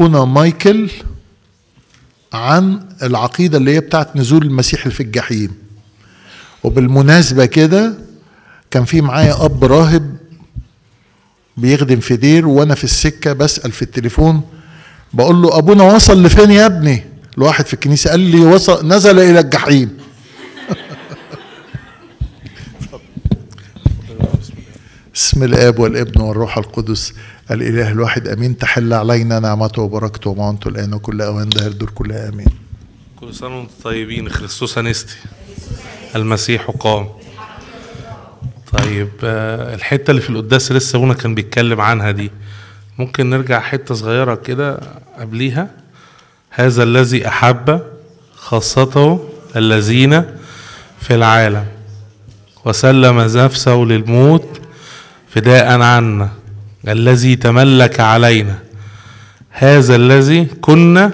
اخونا مايكل عن العقيده اللي هي بتاعت نزول المسيح في الجحيم وبالمناسبه كده كان في معايا اب راهب بيخدم في دير وانا في السكه بسال في التليفون بقول له ابونا وصل لفين يا ابني لواحد في الكنيسه قال لي وصل نزل الى الجحيم بسم الاب والابن والروح القدس الإله الواحد أمين تحل علينا نعمته وبركته ومعونته الآن وكل أوان دهر دور كلها أمين كل سنة وأنتم طيبين خريستوس أنستي المسيح قام طيب آه، الحتة اللي في القداس لسه أبونا كان بيتكلم عنها دي ممكن نرجع حتة صغيرة كده قبليها هذا الذي أحب خاصته الذين في العالم وسلم نفسه للموت فداء عنا الذي تملك علينا هذا الذي كنا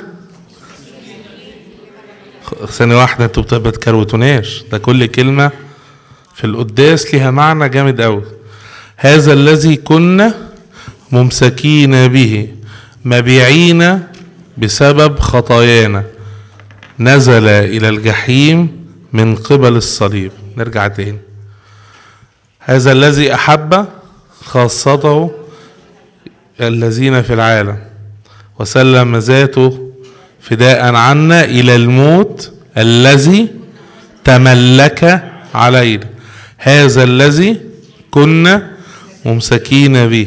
ثانية واحدة انتوا بتكروتوناش ده كل كلمة في القداس ليها معنى جامد قوي هذا الذي كنا ممسكين به مبيعين بسبب خطايانا نزل إلى الجحيم من قبل الصليب نرجع تاني هذا الذي أحب خاصته الذين في العالم وسلم ذاته فداء عنا إلى الموت الذي تملك علينا هذا الذي كنا ممسكين به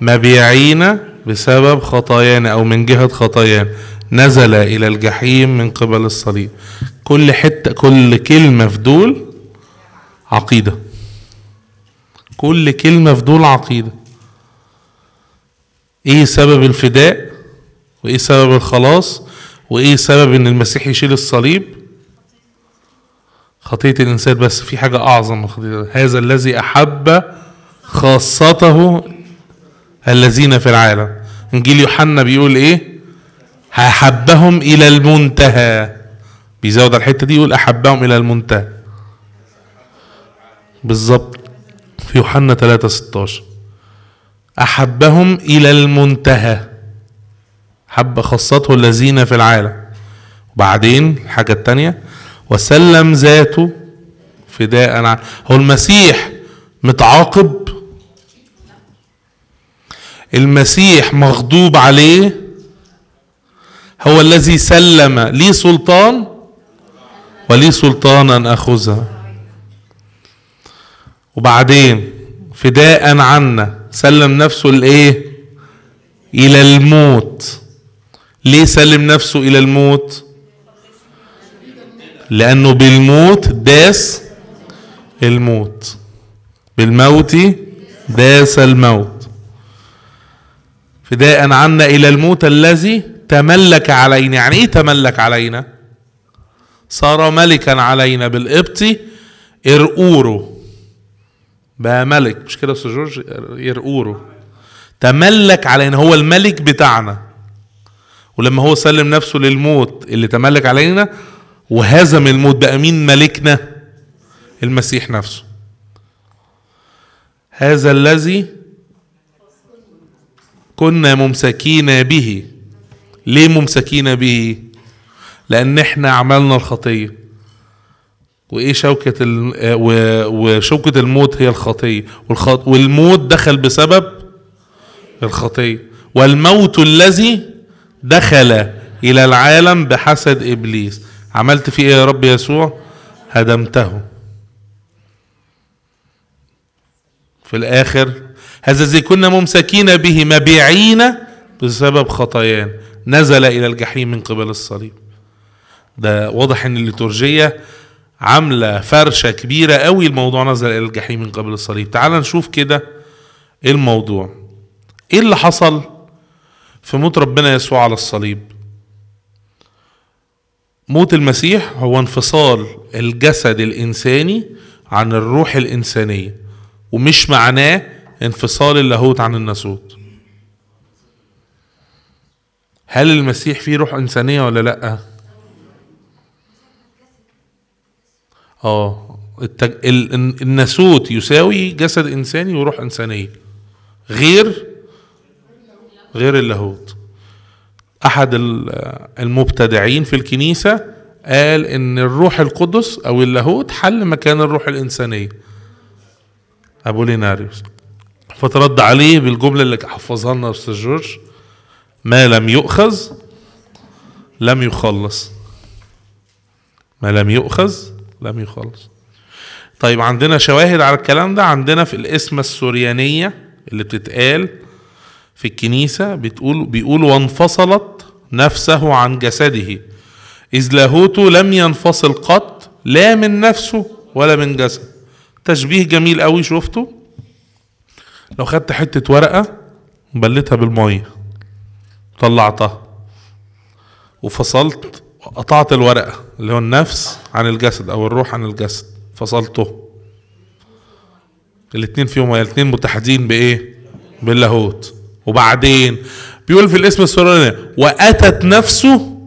مبيعين بسبب خطايانا أو من جهة خطايانا نزل إلى الجحيم من قبل الصليب كل حتة كل كلمة في دول عقيدة كل كلمة في دول عقيدة ايه سبب الفداء وايه سبب الخلاص وايه سبب ان المسيح يشيل الصليب خطيه الانسان بس في حاجه اعظم من خطيه هذا الذي احب خاصته الذين في العالم انجيل يوحنا بيقول ايه احبهم الى المنتهى بيزود الحته دي يقول احبهم الى المنتهى بالظبط في يوحنا 3 16 احبهم الى المنتهى حب خاصته الذين في العالم وبعدين الحاجه الثانيه وسلم ذاته فداء هو المسيح متعاقب المسيح مغضوب عليه هو الذي سلم لي سلطان ولي سلطان أن أخذها وبعدين فداء عنا سلم نفسه لإيه؟ إلى الموت ليه سلم نفسه إلى الموت؟ لأنه بالموت داس الموت بالموت داس الموت فداء عنا إلى الموت الذي تملك علينا يعني إيه تملك علينا؟ صار ملكا علينا بالقبطي إرؤوره بقى ملك مش كده استاذ جورج يرقوره تملك علينا هو الملك بتاعنا ولما هو سلم نفسه للموت اللي تملك علينا وهزم الموت بقى مين ملكنا المسيح نفسه هذا الذي كنا ممسكين به ليه ممسكين به لان احنا عملنا الخطيه وايه شوكه وشوكه الموت هي الخطيه والموت دخل بسبب الخطيه والموت الذي دخل الى العالم بحسد ابليس عملت فيه ايه يا رب يسوع هدمته في الاخر هذا الذي كنا ممسكين به مبيعين بسبب خطايانا نزل الى الجحيم من قبل الصليب ده واضح ان الليتورجيه عامله فرشه كبيره قوي الموضوع نزل الى الجحيم من قبل الصليب تعال نشوف كده ايه الموضوع ايه اللي حصل في موت ربنا يسوع على الصليب موت المسيح هو انفصال الجسد الانساني عن الروح الانسانيه ومش معناه انفصال اللاهوت عن الناسوت هل المسيح فيه روح انسانيه ولا لا اه التج... ال... الناسوت يساوي جسد انساني وروح انسانيه غير غير اللاهوت احد المبتدعين في الكنيسه قال ان الروح القدس او اللاهوت حل مكان الروح الانسانيه ابو ليناريوس فترد عليه بالجمله اللي حفظها لنا استاذ جورج ما لم يؤخذ لم يخلص ما لم يؤخذ لم يخلص طيب عندنا شواهد على الكلام ده عندنا في الاسمة السوريانية اللي بتتقال في الكنيسة بتقول بيقول وانفصلت نفسه عن جسده إذ لاهوت لم ينفصل قط لا من نفسه ولا من جسد تشبيه جميل قوي شفته لو خدت حتة ورقة بلتها بالمية طلعتها وفصلت قطعت الورقة اللي هو النفس عن الجسد أو الروح عن الجسد فصلته الاتنين فيهم الاتنين متحدين بإيه؟ باللاهوت وبعدين بيقول في الاسم السوراني وأتت نفسه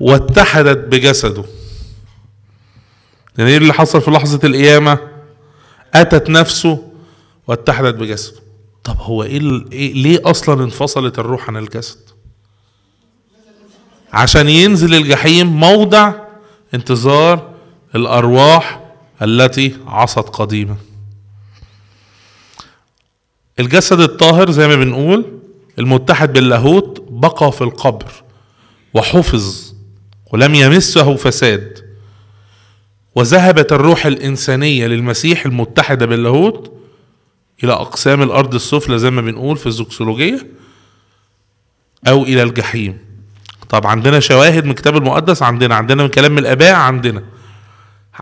واتحدت بجسده يعني ايه اللي حصل في لحظة القيامة أتت نفسه واتحدت بجسده طب هو ايه, إيه، ليه اصلا انفصلت الروح عن الجسد عشان ينزل الجحيم موضع انتظار الارواح التي عصت قديما الجسد الطاهر زي ما بنقول المتحد باللاهوت بقى في القبر وحفظ ولم يمسه فساد وذهبت الروح الإنسانية للمسيح المتحدة باللاهوت إلى أقسام الأرض السفلى زي ما بنقول في الزوكسولوجية أو إلى الجحيم طب عندنا شواهد من الكتاب المقدس عندنا عندنا من كلام الاباء عندنا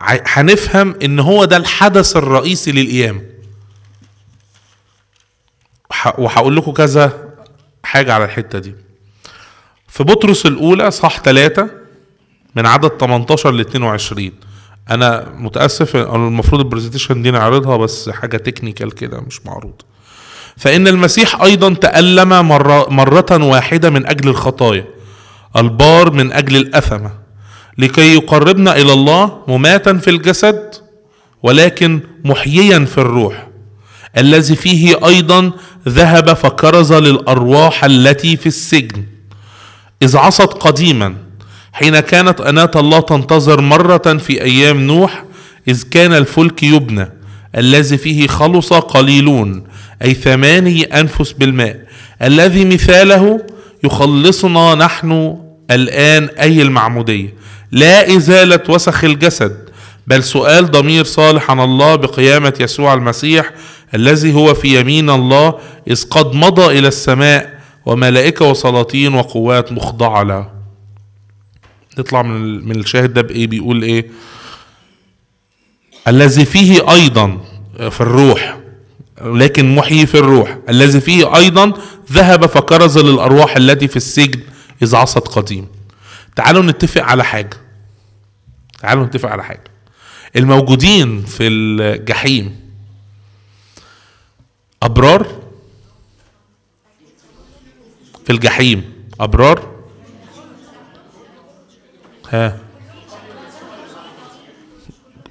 هنفهم ان هو ده الحدث الرئيسي للقيامه وهقول لكم كذا حاجه على الحته دي في بطرس الاولى صح ثلاثة من عدد 18 ل 22 انا متاسف المفروض البرزنتيشن دي نعرضها بس حاجه تكنيكال كده مش معروضه فان المسيح ايضا تالم مرة, مره واحده من اجل الخطايا البار من أجل الأثمة لكي يقربنا إلى الله مماتا في الجسد ولكن محييا في الروح الذي فيه أيضا ذهب فكرز للأرواح التي في السجن إذ عصت قديما حين كانت أناة الله تنتظر مرة في أيام نوح إذ كان الفلك يبنى الذي فيه خلص قليلون أي ثماني أنفس بالماء الذي مثاله يخلصنا نحن الآن أي المعمودية لا إزالة وسخ الجسد بل سؤال ضمير صالح عن الله بقيامة يسوع المسيح الذي هو في يمين الله إذ قد مضى إلى السماء وملائكة وسلاطين وقوات مخضعة له نطلع من من الشاهد ده بإيه بيقول إيه الذي فيه أيضا في الروح لكن محيي في الروح الذي فيه أيضا ذهب فكرز للأرواح التي في السجن إذ عصت قديم تعالوا نتفق على حاجة تعالوا نتفق على حاجة الموجودين في الجحيم أبرار في الجحيم أبرار ها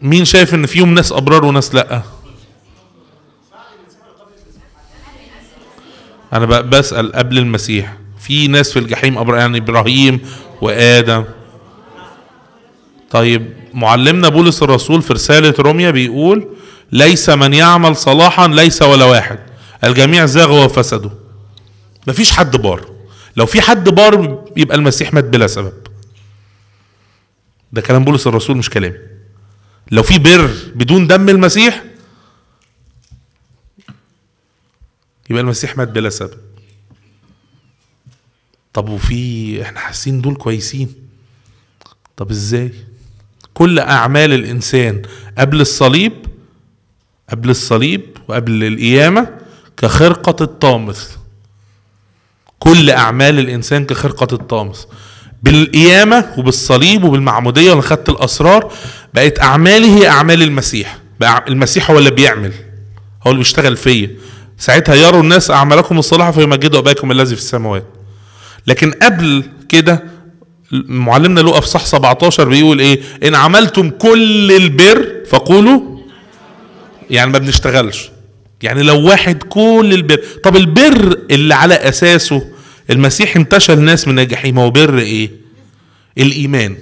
مين شايف ان فيهم ناس ابرار وناس لا انا بسال قبل المسيح في ناس في الجحيم يعني ابراهيم وادم طيب معلمنا بولس الرسول في رساله روميا بيقول ليس من يعمل صلاحا ليس ولا واحد الجميع زاغوا وفسدوا مفيش حد بار لو في حد بار يبقى المسيح مات بلا سبب ده كلام بولس الرسول مش كلامي لو في بر بدون دم المسيح يبقى المسيح مات بلا سبب طب وفي احنا حاسين دول كويسين طب ازاي كل اعمال الانسان قبل الصليب قبل الصليب وقبل القيامه كخرقه الطامس كل اعمال الانسان كخرقه الطامس بالقيامه وبالصليب وبالمعموديه خدت الاسرار بقت اعمالي هي اعمال المسيح بقى المسيح هو اللي بيعمل هو اللي بيشتغل فيا ساعتها يروا الناس اعمالكم الصالحه فيمجدوا اباكم الذي في السماوات لكن قبل كده معلمنا لوقا في صح 17 بيقول ايه ان عملتم كل البر فقولوا يعني ما بنشتغلش يعني لو واحد كل البر طب البر اللي على اساسه المسيح انتشى الناس من الجحيم هو بر ايه الايمان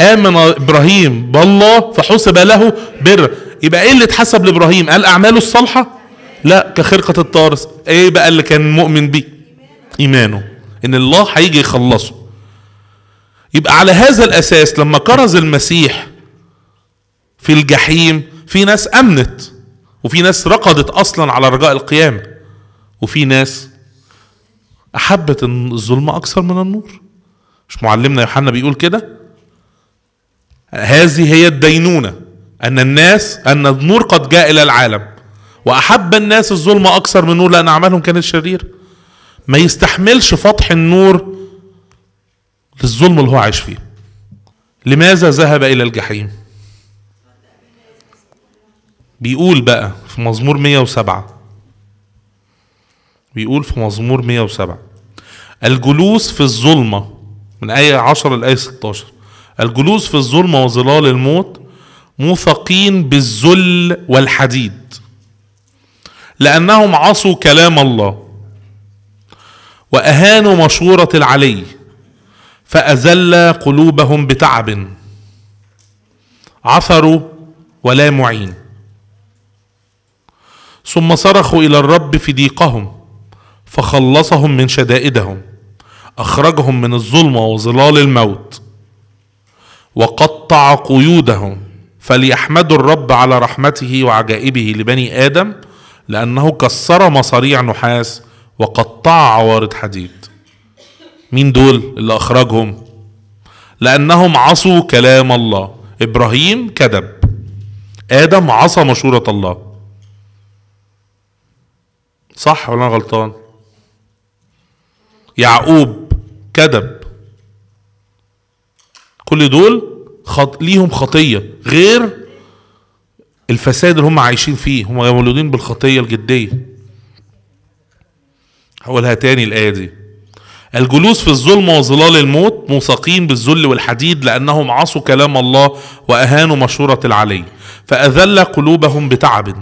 امن ابراهيم بالله فحسب له بر يبقى ايه اللي اتحسب لابراهيم قال اعماله الصالحه لا كخرقة الطارس ايه بقى اللي كان مؤمن بيه ايمانه ان الله هيجي يخلصه يبقى على هذا الاساس لما كرز المسيح في الجحيم في ناس امنت وفي ناس رقدت اصلا على رجاء القيامه وفي ناس احبت الظلمه اكثر من النور مش معلمنا يوحنا بيقول كده هذه هي الدينونه ان الناس ان النور قد جاء الى العالم وأحب الناس الظلم أكثر من النور لأن أعمالهم كانت شريرة ما يستحملش فتح النور للظلم اللي هو عايش فيه لماذا ذهب إلى الجحيم بيقول بقى في مزمور 107 بيقول في مزمور 107 الجلوس في الظلمة من آية 10 لآية 16 الجلوس في الظلمة وظلال الموت موثقين بالذل والحديد لأنهم عصوا كلام الله وأهانوا مشورة العلي فأزل قلوبهم بتعب عثروا ولا معين ثم صرخوا إلى الرب في ضيقهم فخلصهم من شدائدهم أخرجهم من الظلمة وظلال الموت وقطع قيودهم فليحمدوا الرب على رحمته وعجائبه لبني آدم لأنه كسر مصاريع نحاس وقطع عوارض حديد مين دول اللي أخرجهم لأنهم عصوا كلام الله إبراهيم كذب آدم عصى مشورة الله صح ولا أنا غلطان يعقوب كذب كل دول خط... ليهم خطية غير الفساد اللي هم عايشين فيه هم مولودين بالخطية الجدية هقولها تاني الآية دي الجلوس في الظلم وظلال الموت موثقين بالذل والحديد لأنهم عصوا كلام الله وأهانوا مشورة العلي فأذل قلوبهم بتعب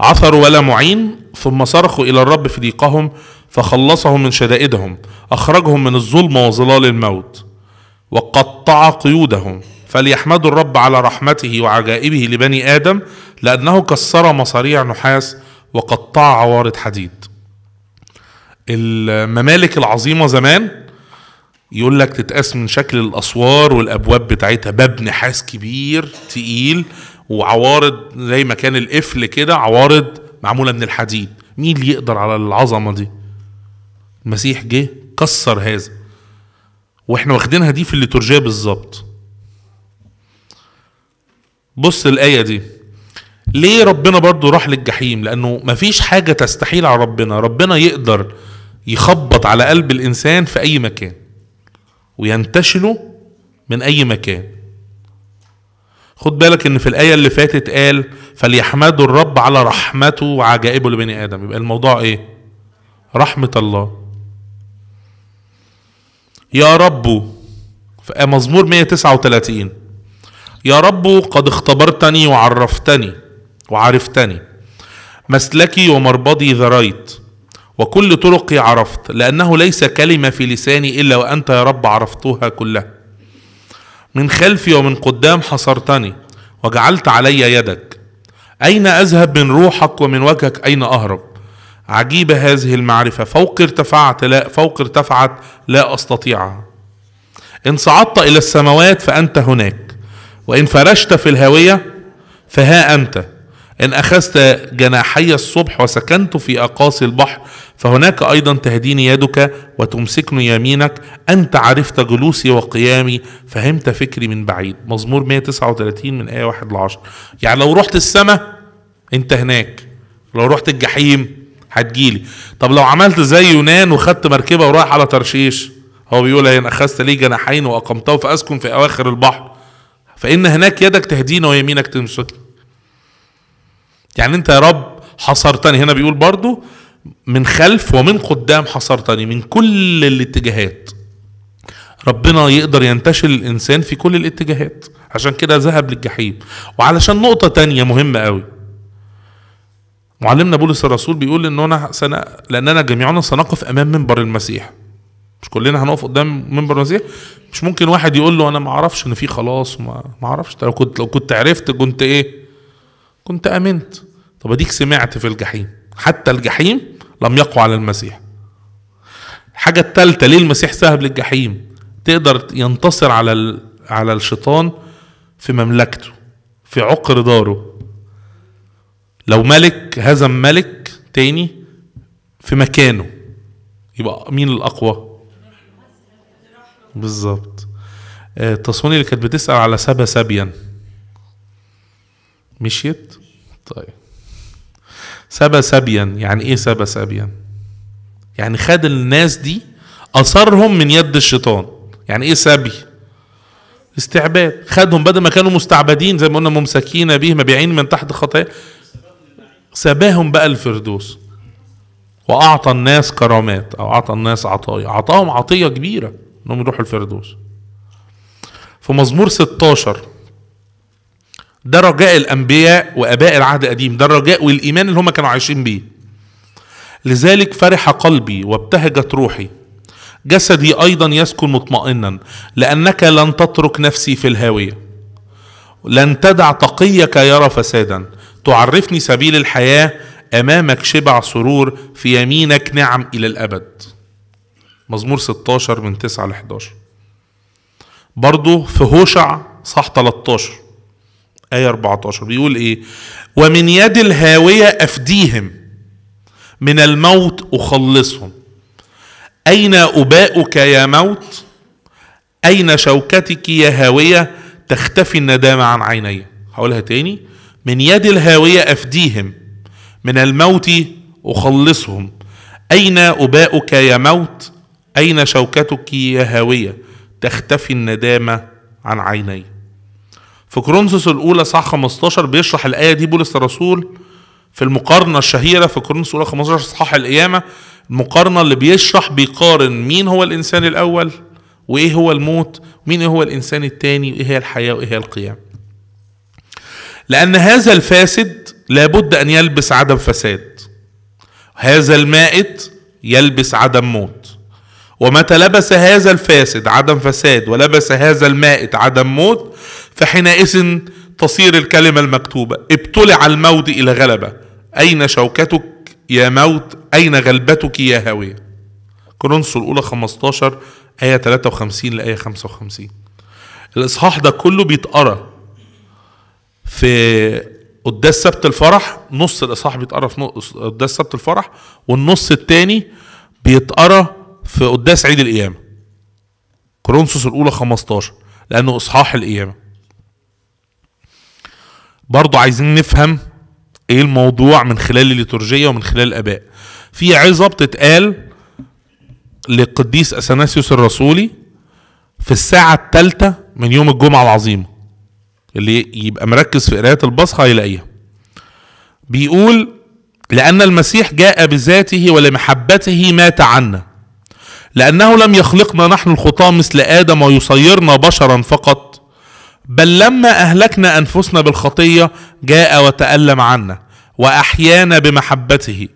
عثروا ولا معين ثم صرخوا إلى الرب في ضيقهم فخلصهم من شدائدهم أخرجهم من الظلم وظلال الموت وقطع قيودهم فليحمدوا الرب على رحمته وعجائبه لبني آدم لأنه كسر مصاريع نحاس وقطع عوارض حديد الممالك العظيمة زمان يقول لك تتقاس من شكل الأسوار والأبواب بتاعتها باب نحاس كبير تقيل وعوارض زي ما كان القفل كده عوارض معمولة من الحديد مين اللي يقدر على العظمة دي المسيح جه كسر هذا واحنا واخدينها دي في الليتورجية بالظبط بص الآية دي ليه ربنا برضو راح للجحيم لأنه مفيش حاجة تستحيل على ربنا ربنا يقدر يخبط على قلب الإنسان في أي مكان وينتشله من أي مكان خد بالك ان في الايه اللي فاتت قال فليحمدوا الرب على رحمته وعجائبه لبني ادم يبقى الموضوع ايه رحمه الله يا رب في مزمور 139 يا رب قد اختبرتني وعرفتني وعرفتني مسلكي ومربضي ذريت وكل طرقي عرفت لأنه ليس كلمة في لساني إلا وأنت يا رب عرفتها كلها من خلفي ومن قدام حصرتني وجعلت علي يدك أين أذهب من روحك ومن وجهك أين أهرب عجيبة هذه المعرفة فوق ارتفعت لا فوق ارتفعت لا أستطيعها إن صعدت إلى السماوات فأنت هناك وإن فرشت في الهاوية فها أنت إن أخذت جناحي الصبح وسكنت في أقاصي البحر فهناك أيضا تهديني يدك وتمسكني يمينك أنت عرفت جلوسي وقيامي فهمت فكري من بعيد مزمور 139 من آية 1 ل 10 يعني لو رحت السماء أنت هناك لو رحت الجحيم هتجيلي طب لو عملت زي يونان وخدت مركبة ورايح على ترشيش هو بيقول إن أخذت لي جناحين وأقمته فأسكن في أواخر البحر فإن هناك يدك تهدينا ويمينك تمسكني يعني انت يا رب حصرتني هنا بيقول برضو من خلف ومن قدام حصرتني من كل الاتجاهات ربنا يقدر ينتشل الانسان في كل الاتجاهات عشان كده ذهب للجحيم وعلشان نقطة تانية مهمة قوي معلمنا بولس الرسول بيقول ان انا سن... لاننا جميعنا سنقف امام منبر المسيح مش كلنا هنقف قدام منبر المسيح مش ممكن واحد يقول له انا ما اعرفش ان في خلاص ما اعرفش لو كنت لو كنت عرفت كنت ايه كنت امنت طب اديك سمعت في الجحيم حتى الجحيم لم يقوى على المسيح الحاجه الثالثه ليه المسيح ساهب للجحيم تقدر ينتصر على ال... على الشيطان في مملكته في عقر داره لو ملك هزم ملك تاني في مكانه يبقى مين الاقوى بالظبط آه، تصوني اللي كانت بتسأل على سبا سابيا مشيت طيب سبا سابيا يعني ايه سبا سابيا يعني خد الناس دي اثرهم من يد الشيطان يعني ايه سبي استعباد خدهم بدل ما كانوا مستعبدين زي ما قلنا ممسكين به مبيعين من تحت خطايا سباهم بقى الفردوس واعطى الناس كرامات او اعطى الناس عطايا اعطاهم عطيه كبيره انهم يروحوا الفردوس في مزمور 16 ده رجاء الانبياء واباء العهد القديم ده الرجاء والايمان اللي هم كانوا عايشين بيه لذلك فرح قلبي وابتهجت روحي جسدي ايضا يسكن مطمئنا لانك لن تترك نفسي في الهاويه لن تدع تقيك يرى فسادا تعرفني سبيل الحياه امامك شبع سرور في يمينك نعم الى الابد مزمور 16 من 9 ل 11 برضه في هوشع صح 13 آية 14 بيقول إيه ومن يد الهاوية أفديهم من الموت أخلصهم أين أباؤك يا موت أين شوكتك يا هاوية تختفي الندامة عن عيني هقولها تاني من يد الهاوية أفديهم من الموت أخلصهم أين أباؤك يا موت أين شوكتك يا هاوية تختفي الندامة عن عيني في كرونسوس الأولى صح 15 بيشرح الآية دي بولس الرسول في المقارنة الشهيرة في كرونسوس الأولى 15 صحاح القيامة المقارنة اللي بيشرح بيقارن مين هو الإنسان الأول وإيه هو الموت مين هو الإنسان الثاني وإيه هي الحياة وإيه هي القيامة لأن هذا الفاسد لابد أن يلبس عدم فساد هذا المائت يلبس عدم موت ومتى لبس هذا الفاسد عدم فساد ولبس هذا المائت عدم موت فحينئذ تصير الكلمة المكتوبة ابتلع الموت إلى غلبة أين شوكتك يا موت أين غلبتك يا هاوية كورنثوس الأولى 15 آية 53 لآية 55 الإصحاح ده كله بيتقرأ في قداس سبت الفرح نص الإصحاح بيتقرأ في قداس سبت الفرح والنص الثاني بيتقرأ في قداس عيد القيامة كورنثوس الأولى 15 لأنه إصحاح القيامة برضو عايزين نفهم ايه الموضوع من خلال الليتورجية ومن خلال الآباء في عظة بتتقال للقديس أثناسيوس الرسولي في الساعة الثالثة من يوم الجمعة العظيمة اللي يبقى مركز في قراية البصحة هيلاقيها بيقول لأن المسيح جاء بذاته ولمحبته مات عنا لأنه لم يخلقنا نحن الخطاة مثل آدم ويصيرنا بشرا فقط بل لما أهلكنا أنفسنا بالخطية جاء وتألم عنا وأحيانا بمحبته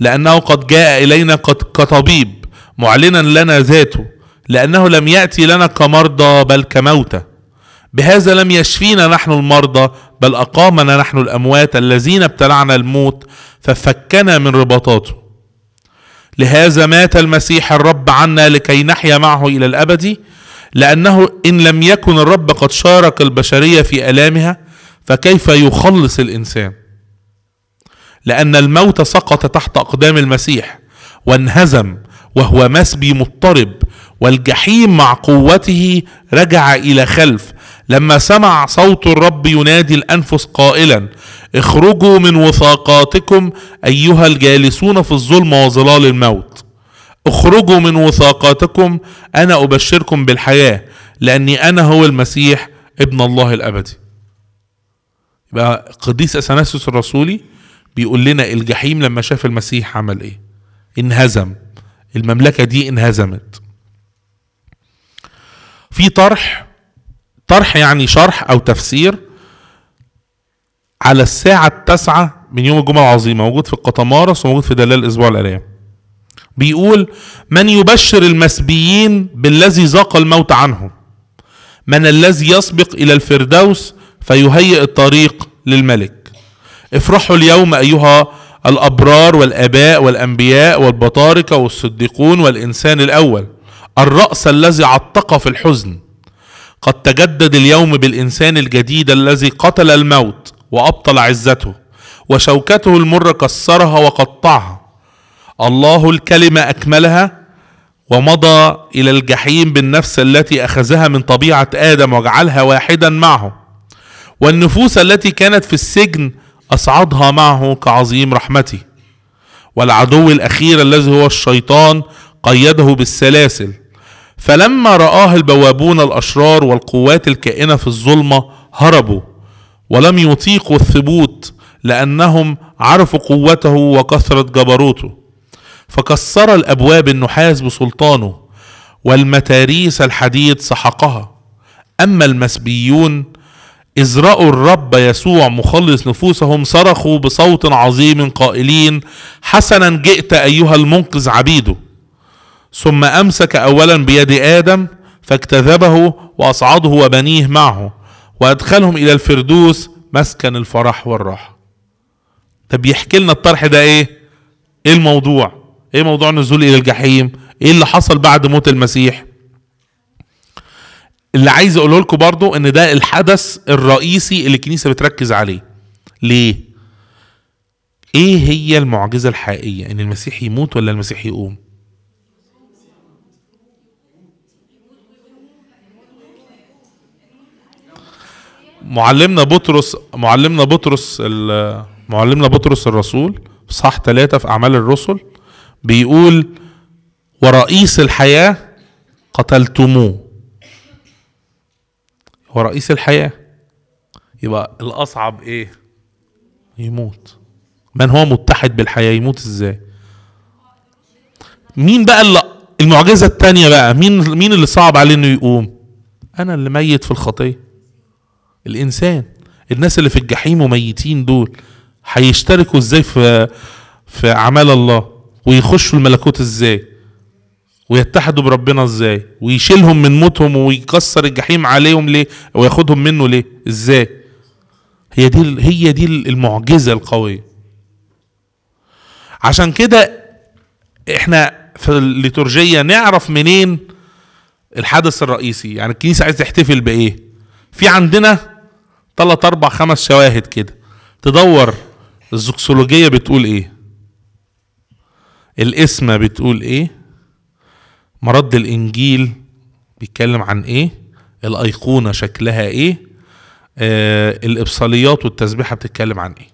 لأنه قد جاء إلينا كطبيب معلنا لنا ذاته لأنه لم يأتي لنا كمرضى بل كموتى بهذا لم يشفينا نحن المرضى بل أقامنا نحن الأموات الذين ابتلعنا الموت ففكنا من رباطاته لهذا مات المسيح الرب عنا لكي نحيا معه إلى الأبد لأنه إن لم يكن الرب قد شارك البشرية في آلامها فكيف يخلص الإنسان لأن الموت سقط تحت أقدام المسيح وانهزم وهو مسبي مضطرب والجحيم مع قوته رجع إلى خلف لما سمع صوت الرب ينادي الأنفس قائلا اخرجوا من وثاقاتكم أيها الجالسون في الظلم وظلال الموت اخرجوا من وثاقاتكم أنا أبشركم بالحياة لأني أنا هو المسيح ابن الله الأبدي يبقى قديس أثناسيوس الرسولي بيقول لنا الجحيم لما شاف المسيح عمل ايه انهزم المملكة دي انهزمت في طرح طرح يعني شرح او تفسير على الساعة التاسعة من يوم الجمعة العظيمة موجود في القطمارس وموجود في دلال الأسبوع الأرياء بيقول من يبشر المسبيين بالذي ذاق الموت عنهم من الذي يسبق إلى الفردوس فيهيئ الطريق للملك افرحوا اليوم أيها الأبرار والآباء والأنبياء والبطاركة والصديقون والإنسان الأول الرأس الذي عتق في الحزن قد تجدد اليوم بالإنسان الجديد الذي قتل الموت وأبطل عزته وشوكته المرة كسرها وقطعها الله الكلمة أكملها ومضى إلى الجحيم بالنفس التي أخذها من طبيعة آدم وجعلها واحدا معه والنفوس التي كانت في السجن أصعدها معه كعظيم رحمته والعدو الأخير الذي هو الشيطان قيده بالسلاسل فلما رآه البوابون الأشرار والقوات الكائنة في الظلمة هربوا ولم يطيقوا الثبوت لأنهم عرفوا قوته وكثرة جبروته فكسر الأبواب النحاس بسلطانه والمتاريس الحديد سحقها أما المسبيون إذ رأوا الرب يسوع مخلص نفوسهم صرخوا بصوت عظيم قائلين حسنا جئت أيها المنقذ عبيده ثم امسك اولا بيد ادم فاجتذبه واصعده وبنيه معه وادخلهم الى الفردوس مسكن الفرح والراحه طب يحكي لنا الطرح ده ايه ايه الموضوع ايه موضوع نزول الى الجحيم ايه اللي حصل بعد موت المسيح اللي عايز اقوله لكم برضو ان ده الحدث الرئيسي اللي الكنيسه بتركز عليه ليه ايه هي المعجزه الحقيقيه ان المسيح يموت ولا المسيح يقوم معلمنا بطرس معلمنا بطرس معلمنا بطرس الرسول صح ثلاثة في أعمال الرسل بيقول ورئيس الحياة قتلتموه هو رئيس الحياة يبقى الأصعب إيه يموت من هو متحد بالحياة يموت إزاي مين بقى اللي المعجزة التانية بقى مين مين اللي صعب عليه إنه يقوم أنا اللي ميت في الخطية الانسان الناس اللي في الجحيم وميتين دول هيشتركوا ازاي في في اعمال الله ويخشوا الملكوت ازاي ويتحدوا بربنا ازاي ويشيلهم من موتهم ويكسر الجحيم عليهم ليه وياخدهم منه ليه ازاي هي دي هي دي المعجزه القويه عشان كده احنا في الليتورجيه نعرف منين الحدث الرئيسي يعني الكنيسه عايز تحتفل بايه في عندنا ثلاث اربع خمس شواهد كده تدور الزوكسولوجيه بتقول ايه القسمه بتقول ايه مرد الانجيل بيتكلم عن ايه الايقونه شكلها ايه آه الابصاليات والتسبيحه بتتكلم عن ايه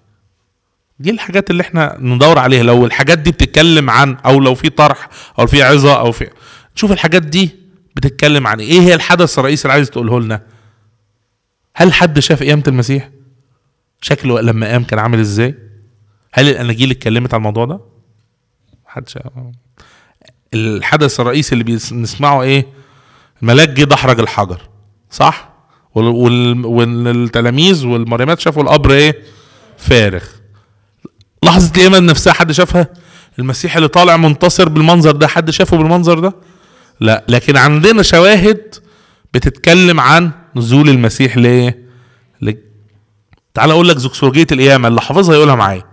دي الحاجات اللي احنا ندور عليها لو الحاجات دي بتتكلم عن او لو في طرح او في عظه او في نشوف الحاجات دي بتتكلم عن ايه هي الحدث الرئيسي اللي عايز تقوله لنا هل حد شاف قيامة المسيح؟ شكله لما قام كان عامل ازاي؟ هل الاناجيل اتكلمت على الموضوع ده؟ محدش الحدث الرئيسي اللي بنسمعه ايه؟ الملاك جه دحرج الحجر صح؟ والتلاميذ والمريمات شافوا القبر ايه؟ فارغ لحظة القيامة نفسها حد شافها؟ المسيح اللي طالع منتصر بالمنظر ده حد شافه بالمنظر ده؟ لا لكن عندنا شواهد بتتكلم عن نزول المسيح ليه ل... تعال اقول لك زكسورجية القيامة اللي حافظها يقولها معايا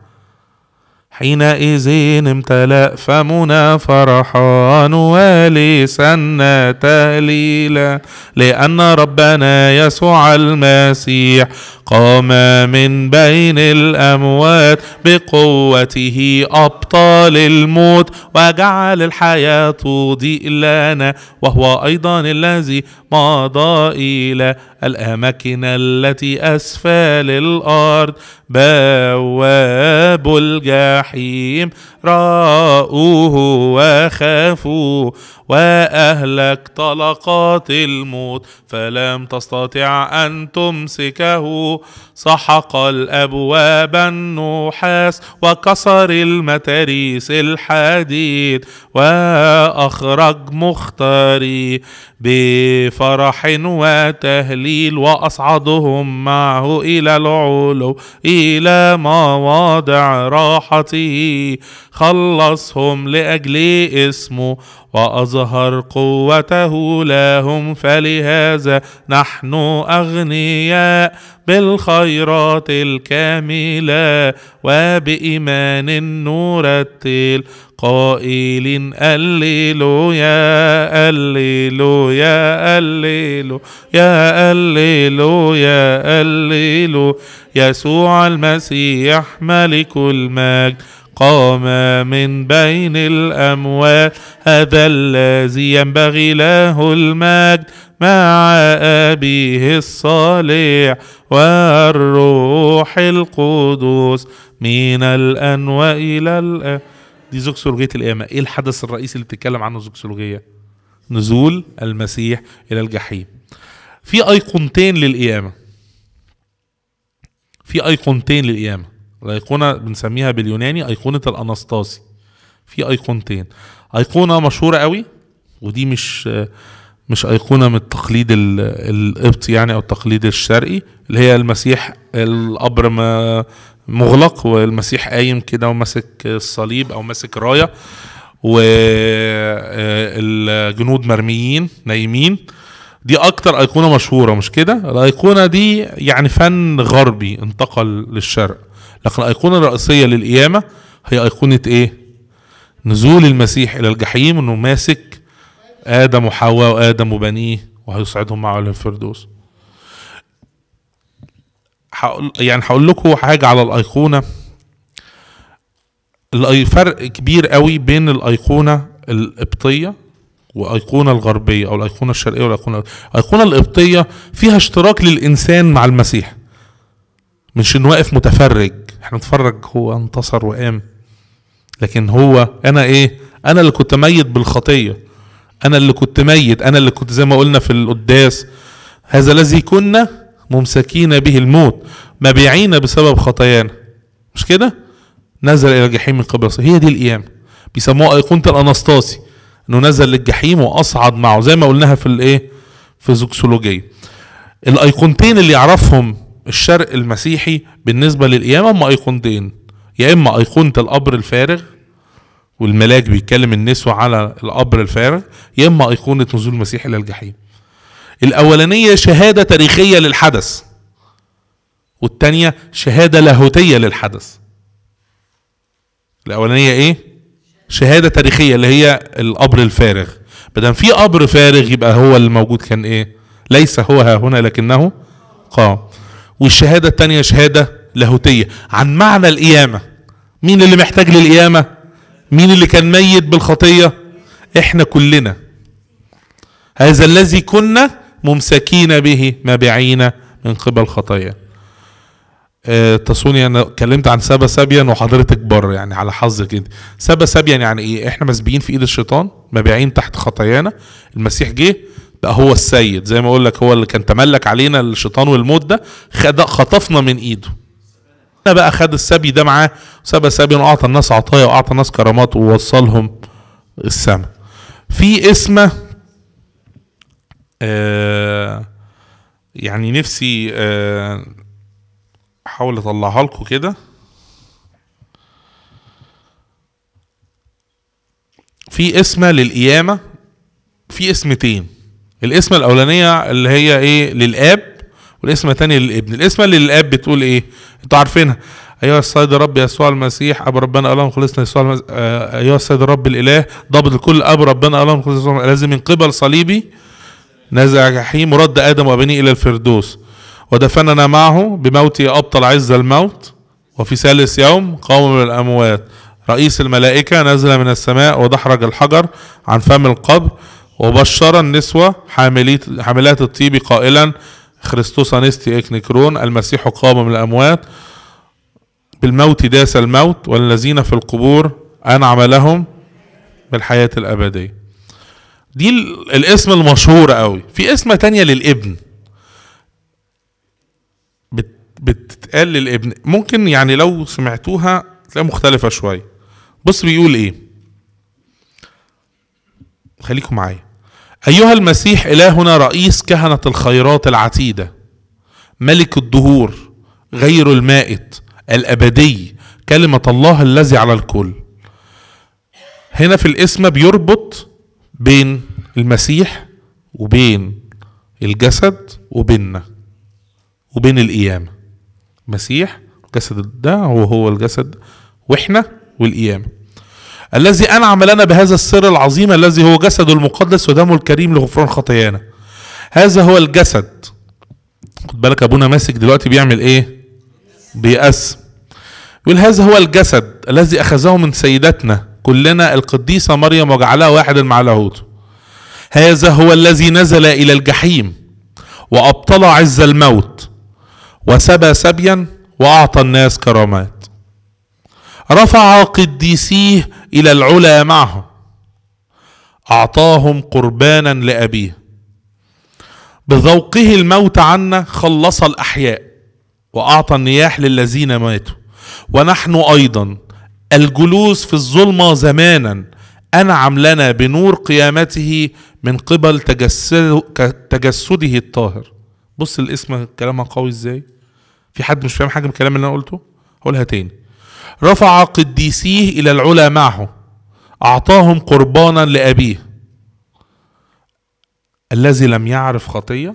حينئذ امتلأ فمنا فرحان ولسنا تهليلا لأن ربنا يسوع المسيح قام من بين الأموات بقوته أبطال الموت وجعل الحياة تضيء لنا وهو أيضا الذي مضى إلى الأماكن التي أسفل الأرض بواب الجحيم راؤوه وخافوا وأهلك طلقات الموت فلم تستطع أن تمسكه سحق الأبواب النحاس وكسر المتاريس الحديد وأخرج مختاري بفرح وتهليل وأصعدهم معه إلى العلو إلى مواضع راحته خلصهم لأجل اسمه وأظهر قوته لهم فلهذا نحن أغنياء بالخيرات الكاملة وبإيمان نرتل قائلين يا يا أليلو يا أليلو يا أليلو يسوع المسيح ملك المجد قام من بين الأموات هذا الذي ينبغي له المجد مع أبيه الصالح والروح القدوس من الأن وإلى الآن دي زوكسولوجيه القيامه ايه الحدث الرئيسي اللي بتتكلم عنه زوكسولوجية نزول المسيح الى الجحيم في ايقونتين للقيامه في ايقونتين للقيامه الايقونه بنسميها باليوناني ايقونه الاناستاسي في ايقونتين ايقونه مشهوره قوي ودي مش مش ايقونه من التقليد القبطي يعني او التقليد الشرقي اللي هي المسيح القبر ما مغلق والمسيح قايم كده وماسك الصليب او ماسك رايه والجنود آه، مرميين نايمين دي اكتر ايقونه مشهوره مش كده الايقونه دي يعني فن غربي انتقل للشرق لكن الايقونه الرئيسيه للقيامه هي ايقونه ايه نزول المسيح الى الجحيم انه ماسك ادم وحواء وادم وبنيه وهيصعدهم معه الى الفردوس هقول يعني هقول لكم حاجه على الايقونه فرق كبير قوي بين الايقونه القبطيه وايقونه الغربيه او الايقونه الشرقيه والايقونه الايقونه القبطيه فيها اشتراك للانسان مع المسيح مش انه واقف متفرج احنا نتفرج هو انتصر وقام لكن هو انا ايه انا اللي كنت ميت بالخطيه انا اللي كنت ميت انا اللي كنت زي ما قلنا في القداس هذا الذي كنا ممسكين به الموت مبيعين بسبب خطايانا مش كده نزل الى الجحيم من قبل هي دي القيامه بيسموها ايقونه الاناستاسي انه نزل للجحيم واصعد معه زي ما قلناها في الايه في زوكسولوجيه الايقونتين اللي يعرفهم الشرق المسيحي بالنسبه للقيامه هم ايقونتين يا اما ايقونه القبر الفارغ والملاك بيتكلم النسوة على القبر الفارغ يا اما ايقونه نزول المسيح الى الجحيم الاولانيه شهاده تاريخيه للحدث والتانية شهادة لاهوتية للحدث الأولانية إيه؟ شهادة تاريخية اللي هي القبر الفارغ بدل في قبر فارغ يبقى هو الموجود كان إيه؟ ليس هو ها هنا لكنه قام والشهادة التانية شهادة لاهوتية عن معنى القيامة مين اللي محتاج للقيامة؟ مين اللي كان ميت بالخطية؟ إحنا كلنا هذا الذي كنا ممسكين به مبيعين من قبل خطايا آه، تصوني انا اتكلمت عن سبا سبيا وحضرتك بر يعني على حظك انت سبا سبيا يعني ايه احنا مسبيين في ايد الشيطان مبيعين تحت خطايانا المسيح جه بقى هو السيد زي ما اقول لك هو اللي كان تملك علينا الشيطان والموت ده خطفنا من ايده انا بقى خد السبي ده معاه سبا سبيا واعطى الناس عطايا واعطى الناس كرامات ووصلهم السماء في اسمه آه، يعني نفسي آه، احاول اطلعها لكم كده في اسمه للقيامه في اسمتين الاسم الاولانيه اللي هي ايه للاب والاسم الثاني للابن الاسم اللي للاب بتقول ايه انتوا عارفينها ايها السيد رب يسوع المسيح ابو ربنا الله آه، خلصنا يسوع المسيح. ايها السيد الرب الاله ضابط الكل ابو ربنا الله خلصنا لازم من قبل صليبي نزع جحيم ورد آدم وبنيه إلى الفردوس ودفننا معه بموته أبطل عز الموت وفي ثالث يوم قام من الأموات رئيس الملائكة نزل من السماء ودحرج الحجر عن فم القبر وبشر النسوة حاملات الطيب قائلا خريستوس أنستي اكنكرون المسيح قام من الأموات بالموت داس الموت والذين في القبور أنعم لهم بالحياة الأبدية دي الاسم المشهور قوي في اسمة تانية للابن بتتقال للابن ممكن يعني لو سمعتوها تلاقيها مختلفة شوية بص بيقول ايه خليكم معايا أيها المسيح إلهنا رئيس كهنة الخيرات العتيدة ملك الدهور غير المائت الأبدي كلمة الله الذي على الكل هنا في الاسم بيربط بين المسيح وبين الجسد وبيننا وبين القيامة مسيح جسد ده هو هو الجسد واحنا والقيامة الذي أنعم لنا بهذا السر العظيم الذي هو جسده المقدس ودمه الكريم لغفران خطايانا هذا هو الجسد خد بالك أبونا ماسك دلوقتي بيعمل إيه بيقسم يقول هذا هو الجسد الذي أخذه من سيدتنا كلنا القديسة مريم وجعلها واحدا مع لاهوت هذا هو الذي نزل إلى الجحيم وأبطل عز الموت وسبى سبيا وأعطى الناس كرامات رفع قديسيه إلى العلا معه أعطاهم قربانا لأبيه بذوقه الموت عنا خلص الأحياء وأعطى النياح للذين ماتوا ونحن أيضا الجلوس في الظلمة زمانا أنعم لنا بنور قيامته من قبل تجسده الطاهر بص الاسم كلامها قوي ازاي في حد مش فاهم حاجة من الكلام اللي أنا قلته هقولها تاني رفع قديسيه إلى العلا معه أعطاهم قربانا لأبيه الذي لم يعرف خطية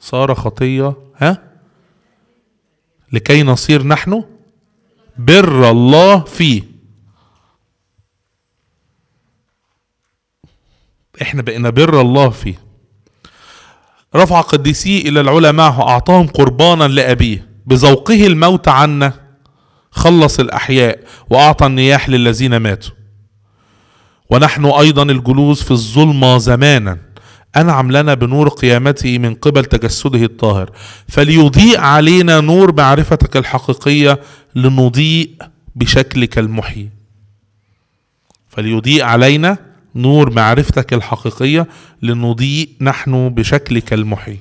صار خطية ها لكي نصير نحن بر الله فيه احنا بقينا بر الله فيه رفع قديسيه الى العلا معه اعطاهم قربانا لابيه بذوقه الموت عنا خلص الاحياء واعطى النياح للذين ماتوا ونحن ايضا الجلوس في الظلمه زمانا انعم لنا بنور قيامته من قبل تجسده الطاهر فليضيء علينا نور معرفتك الحقيقيه لنضيء بشكلك المحيي فليضيء علينا نور معرفتك الحقيقية لنضيء نحن بشكلك المحيي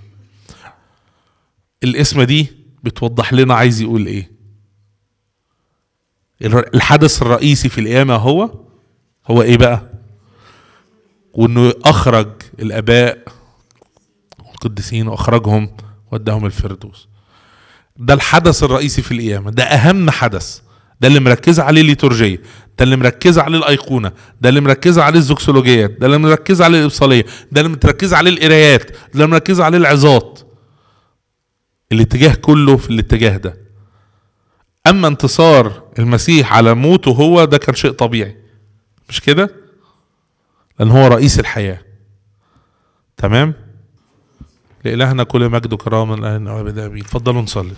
الاسم دي بتوضح لنا عايز يقول ايه الحدث الرئيسي في القيامة هو هو ايه بقى وانه اخرج الاباء القديسين واخرجهم وداهم الفردوس ده الحدث الرئيسي في القيامة ده أهم حدث ده اللي مركزة عليه الليتورجية ده اللي مركزة عليه الأيقونة ده اللي مركزة عليه الزوكسولوجيات ده اللي مركزة عليه الإبصالية ده اللي متركز عليه القرايات ده اللي مركزة عليه العظات الاتجاه كله في الاتجاه ده أما انتصار المسيح على موته هو ده كان شيء طبيعي مش كده؟ لأن هو رئيس الحياة تمام؟ لإلهنا كل مجد وكرامة الآن وأبدا آمين اتفضلوا نصلي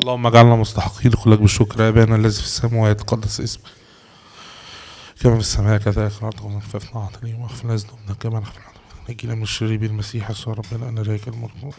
اللهم اجعلنا مستحقين لك بالشكر يا أبانا الذي في السماء ويتقدس اسمك كما في السماء كذلك ومن خففنا عطني واغفر لنا كما نغفر نجينا من الشر بالمسيح يسوع ربنا انا ذلك المرض